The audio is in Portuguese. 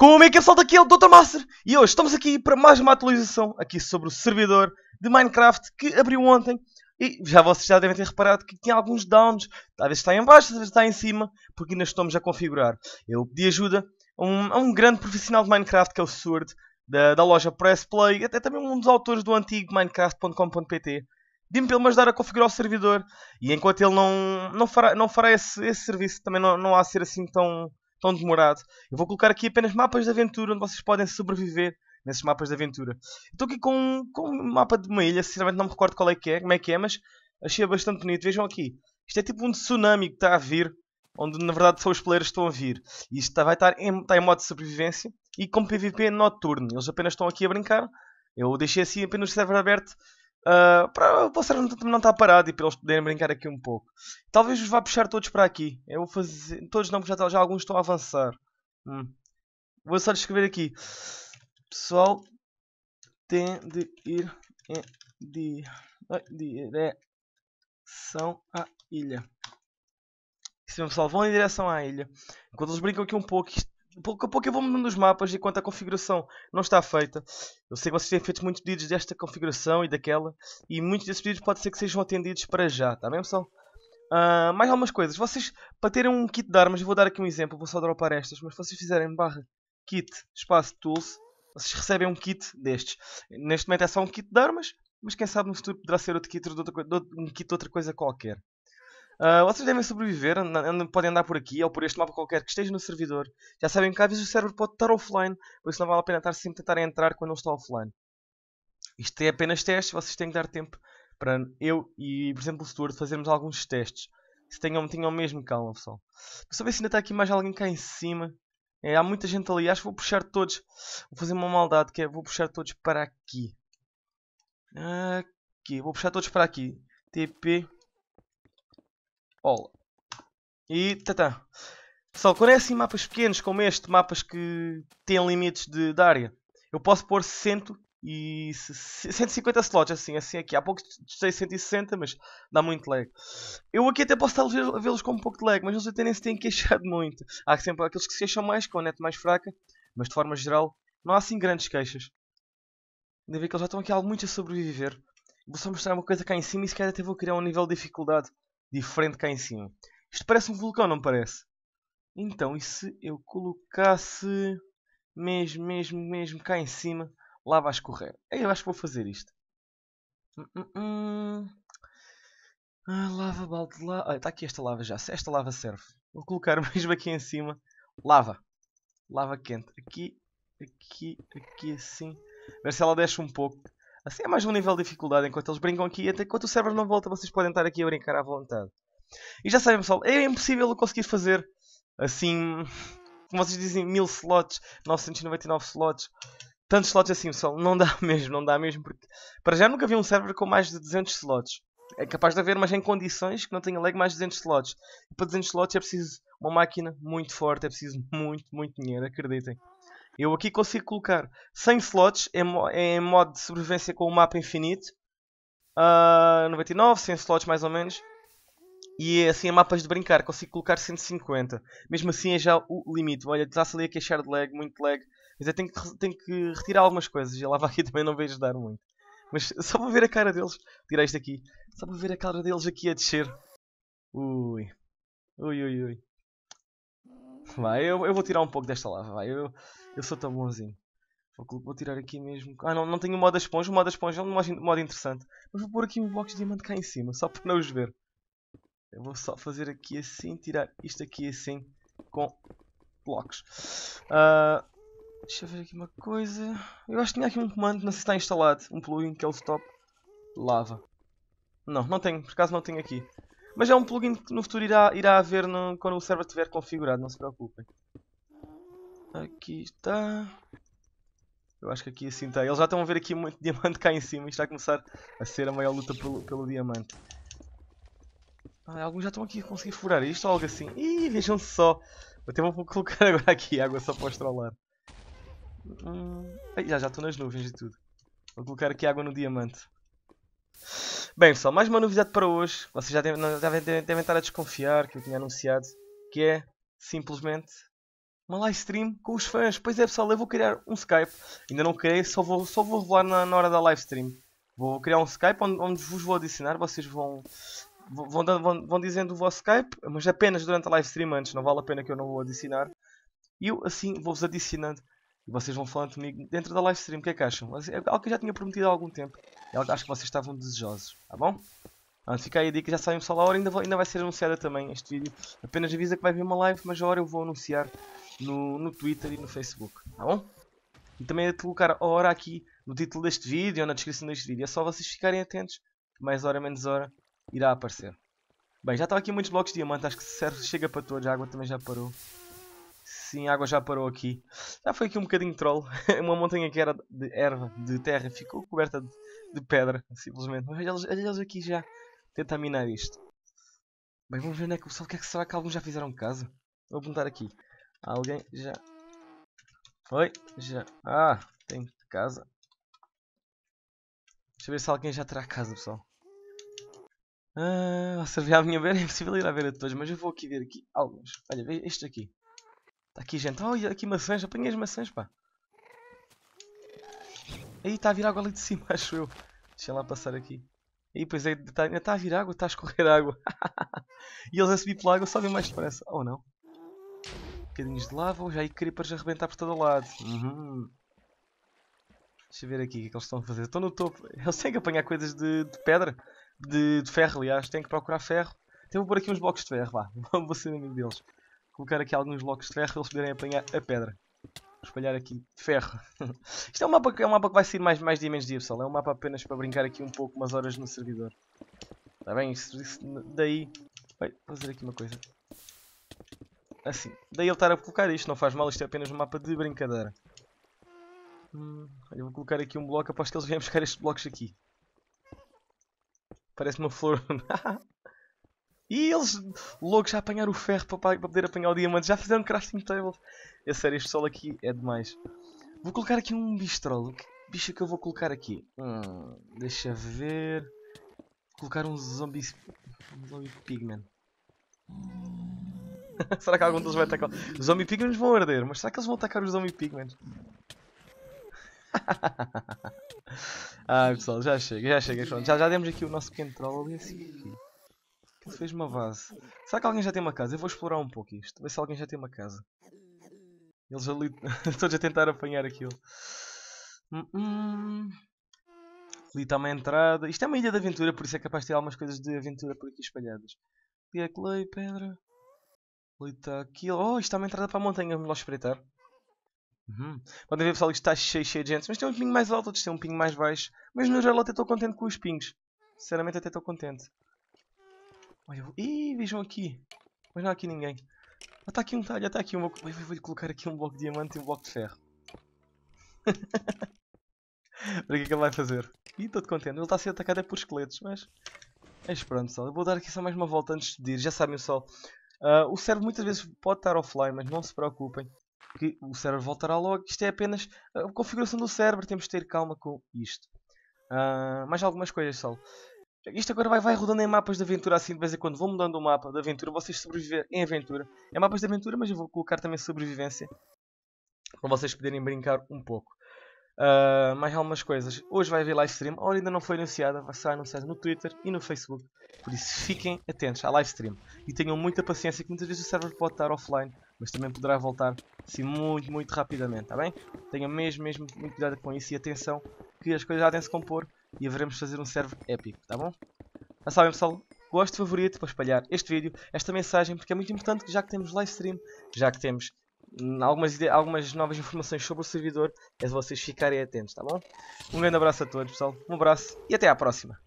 Como é que é pessoal, daqui é Dr. Master e hoje estamos aqui para mais uma atualização aqui sobre o servidor de Minecraft que abriu ontem e já vocês já devem ter reparado que tinha alguns downs, talvez está em baixo, talvez está em cima, porque ainda estamos a configurar. Eu pedi ajuda a um, a um grande profissional de Minecraft que é o Sword, da, da loja Press Play, até também um dos autores do antigo Minecraft.com.pt. Dime para ele me ajudar a configurar o servidor e enquanto ele não, não fará, não fará esse, esse serviço também não, não há a ser assim tão tão demorado. Eu vou colocar aqui apenas mapas de aventura onde vocês podem sobreviver nesses mapas de aventura. Estou aqui com, com um mapa de uma ilha, sinceramente não me recordo qual é que é, como é que é, mas achei bastante bonito. Vejam aqui, isto é tipo um tsunami que está a vir, onde na verdade só os players estão a vir. E isto está, vai estar em, está em modo de sobrevivência e com PVP noturno. Eles apenas estão aqui a brincar. Eu deixei assim apenas o server aberto Uh, ah, para o vosso não estar tá parado e para eles poderem brincar aqui um pouco. Talvez os vá puxar todos para aqui. Eu vou fazer. Todos não, porque já, já alguns estão a avançar. Hum. Vou só descrever aqui. Pessoal tem de ir em direção à ilha. Sim, pessoal, vão em direção à ilha. Enquanto eles brincam aqui um pouco, isto pouco a pouco eu vou mudando os mapas enquanto a configuração não está feita. Eu sei que vocês têm feito muitos pedidos desta configuração e daquela, e muitos desses pedidos pode ser que sejam atendidos para já, tá bem pessoal? Uh, mais algumas coisas. Vocês, para terem um kit de armas, eu vou dar aqui um exemplo, vou só dropar estas, mas se vocês fizerem barra kit espaço tools, vocês recebem um kit destes. Neste momento é só um kit de armas, mas quem sabe no futuro poderá ser outro kit de outra, um kit de outra coisa qualquer, ah, vocês devem sobreviver, podem andar por aqui ou por este mapa qualquer que esteja no servidor. Já sabem que às vezes o server pode estar offline, por isso não vale a pena estar sempre a tentar entrar quando não está offline. Isto é apenas teste, vocês têm que dar tempo para eu e, por exemplo, o Stuart fazermos alguns testes. Se tenham, tenham mesmo calma, pessoal. Vou saber se ainda está aqui mais alguém cá em cima. É, há muita gente ali, acho que vou puxar todos. Vou fazer uma maldade, que é, vou puxar todos para aqui. Aqui, vou puxar todos para aqui. TP Olá E tatã. Tá, tá. Só quando é assim mapas pequenos como este, mapas que têm limites de, de área, eu posso pôr e 150 slots, assim, assim aqui. Há pouco testei 160, mas dá muito lag. Eu aqui até posso estar a vê-los com um pouco de lag, mas eles até nem se têm queixado muito. Há sempre aqueles que se queixam mais, com a net mais fraca, mas de forma geral, não há assim grandes queixas. Ainda bem que eles já estão aqui há muito a sobreviver. Vou só mostrar uma coisa cá em cima e se calhar até vou criar um nível de dificuldade diferente cá em cima. Isto parece um vulcão, não parece? Então, e se eu colocasse mesmo, mesmo, mesmo cá em cima, lá vai escorrer? Aí eu acho que vou fazer isto. Hum, hum, hum. Ah, lava, balde, lá, está aqui esta lava já. Se esta lava serve. Vou colocar mesmo aqui em cima. Lava. Lava quente. Aqui, aqui, aqui assim. Ver se ela desce um pouco. Assim é mais um nível de dificuldade enquanto eles brincam aqui. Até enquanto o server não volta, vocês podem estar aqui a brincar à vontade. E já sabem, pessoal, é impossível eu conseguir fazer assim, como vocês dizem, 1000 slots, 999 slots, tantos slots assim, pessoal. Não dá mesmo, não dá mesmo, porque para já nunca vi um server com mais de 200 slots. É capaz de haver, mas em condições que não tenha lag mais de 200 slots. E para 200 slots é preciso uma máquina muito forte, é preciso muito, muito dinheiro, acreditem. Eu aqui consigo colocar 100 slots em, modo de sobrevivência com o mapa infinito. Uh, 99, 100 slots mais ou menos. E assim a mapas de brincar consigo colocar 150. Mesmo assim é já o limite. Olha, está-se ali a queixar de lag, muito lag. Mas eu tenho que, tenho que retirar algumas coisas. E a lava aqui também não vai ajudar muito. Mas só para ver a cara deles. Tirei isto aqui. Só para ver a cara deles aqui a descer. Ui. Ui, ui, ui. Vai, eu, eu vou tirar um pouco desta lava, vai. Eu, eu sou tão bonzinho. Vou tirar aqui mesmo. Ah, não, não tenho o modo esponja. O modo esponja é um modo interessante. Mas vou pôr aqui um bloco de diamante cá em cima, só para não os ver. Eu vou só fazer aqui assim, tirar isto aqui assim, com blocos. Uh, deixa eu ver aqui uma coisa. Eu acho que tinha aqui um comando, não sei se está instalado. Um plugin que é o stop lava. Não, não tenho. Por acaso não tenho aqui. Mas é um plugin que no futuro irá, irá haver no, quando o server estiver configurado, não se preocupem. Aqui está. Eu acho que aqui assim está. Eles já estão a ver aqui muito diamante cá em cima. Isto está a começar a ser a maior luta pelo, pelo diamante. Ah, alguns já estão aqui a conseguir furar isto ou algo assim. Ih, vejam só. Até vou colocar agora aqui água só para os trollar. Hum, já, já estou nas nuvens e tudo. Vou colocar aqui água no diamante. Bem pessoal, mais uma novidade para hoje. Vocês já devem, devem, devem estar a desconfiar que eu tinha anunciado. Que é, simplesmente, uma live stream com os fãs. Pois é pessoal, eu vou criar um Skype. Ainda não criei, só vou, só vou revelar na, na hora da live stream. Vou criar um Skype onde, onde vos vou adicionar. Vocês vão, vão, vão, vão dizendo o vosso Skype, mas apenas durante a live stream antes. Não vale a pena que eu não vou adicionar. E eu assim vou-vos adicionando. E vocês vão falando comigo dentro da live stream. O que é que acham? É algo que eu já tinha prometido há algum tempo. Eu acho que vocês estavam desejosos, tá bom? Ah, fica aí a dica, já sabem pessoal, a hora ainda, vou, ainda vai ser anunciada também este vídeo. Apenas avisa que vai vir uma live, mas a hora eu vou anunciar no, no Twitter e no Facebook, tá bom? E também é de colocar a hora aqui no título deste vídeo ou na descrição deste vídeo. É só vocês ficarem atentos, mais hora menos hora irá aparecer. Bem, já estão aqui muitos blocos de diamante, acho que serve, chega para todos, a água também já parou sim, a água já parou aqui. Já foi aqui um bocadinho troll. Uma montanha que era de erva, de terra, ficou coberta de, de pedra, simplesmente. Mas eles, eles aqui já tentam minar isto. Bem, vamos ver onde é que o pessoal quer é que será que alguns já fizeram casa. Vou perguntar aqui. Alguém já. Oi, já. Ah, tem casa. Deixa eu ver se alguém já terá casa, pessoal. Ah, se vier a minha ver, é impossível ir a ver a todos, mas eu vou aqui ver aqui alguns. Olha, este aqui. Está aqui gente. Olha aqui maçãs. Apanhei as maçãs, pá. Aí está a vir água ali de cima, acho eu. Deixa lá passar aqui. Aí, pois é, tá, ainda está a vir água, está a escorrer água. e eles a subir pela água sobem mais depressa. Ou oh, não? Bocadinhos de lava, já aí creepers a arrebentar por todo o lado. Uhum. Deixa eu ver aqui o que, é que eles estão a fazer. Estão no topo. Eles têm que apanhar coisas de, de pedra. De, de, ferro, aliás. Têm que procurar ferro. Então vou pôr aqui uns blocos de ferro, vá. Vou ser amigo deles colocar aqui alguns blocos de ferro para eles poderem apanhar a pedra. Vou espalhar aqui ferro. Isto é um, mapa, é um mapa que vai sair mais, mais dia menos dia, pessoal. É um mapa apenas para brincar aqui um pouco, umas horas no servidor. Está bem? Isso, isso daí... vou fazer aqui uma coisa. Assim. Daí ele estar a colocar isto. Não faz mal. Isto é apenas um mapa de brincadeira. Hum, olha, vou colocar aqui um bloco. Aposto que eles vêm buscar estes blocos aqui. Parece uma flor. E eles logo já apanharam o ferro para, poder apanhar o diamante. Já fizeram crafting table. É sério, este sol aqui é demais. Vou colocar aqui um bistrolo. Que bicho é que eu vou colocar aqui? Hum, deixa ver. Vou colocar um zombie... Um zombie pigman. será que algum deles vai atacar? Os zombie pigmans vão arder. Mas será que eles vão atacar os zombie pigmans? ah pessoal, já chega, já chega. Já, já demos aqui o nosso pequeno troll ali é assim. Fez uma base. Será que alguém já tem uma casa? Eu vou explorar um pouco isto. Ver se alguém já tem uma casa. Eles ali... Todos a tentar apanhar aquilo. Hum, hum. Ali está uma entrada. Isto é uma ilha de aventura, por isso é capaz de ter algumas coisas de aventura por aqui espalhadas. Ali é clay, pedra. Ali está aquilo. Oh, isto está uma entrada para a montanha. Vamos lá espreitar. Uhum. Podem ver, pessoal, isto está cheio, cheio de gente. Mas tem um pingo mais alto, outros tem um pingo mais baixo. Mas no geral até estou contente com os pingos. Sinceramente até estou contente. Olha, eu vou... Ih, vejam aqui. Mas não há aqui ninguém. Ah, tá aqui um talho, tá aqui um bloco. Eu vou colocar aqui um bloco de diamante e um bloco de ferro. Para o que é que ele vai fazer. Ih, estou contente. Ele está a ser atacado é por esqueletos, mas... Mas pronto, pessoal. Eu vou dar aqui só mais uma volta antes de ir. Já sabem, pessoal. Uh, o server muitas vezes pode estar offline, mas não se preocupem. Que o server voltará logo. Isto é apenas a configuração do server. Temos de ter calma com isto. Uh, mais algumas coisas, pessoal. Isto agora vai, vai rodando em mapas de aventura assim de vez em quando. Vou mudando o mapa de aventura. Vocês sobreviver em aventura. É mapas de aventura, mas eu vou colocar também sobrevivência. Para vocês poderem brincar um pouco. Uh, mais algumas coisas. Hoje vai haver live stream. A hora ainda não foi anunciada. Vai ser anunciada no Twitter e no Facebook. Por isso fiquem atentos à live stream. E tenham muita paciência que muitas vezes o server pode estar offline mas também poderá voltar assim muito, muito rapidamente, está bem? Tenha mesmo, mesmo muito cuidado com isso e atenção que as coisas já têm-se compor e haveremos fazer um serve épico, tá bom? Já sabem pessoal, gosto, favorito para espalhar este vídeo, esta mensagem, porque é muito importante já que temos live stream, já que temos algumas, algumas novas informações sobre o servidor, é de vocês ficarem atentos, tá bom? Um grande abraço a todos pessoal, um abraço e até à próxima!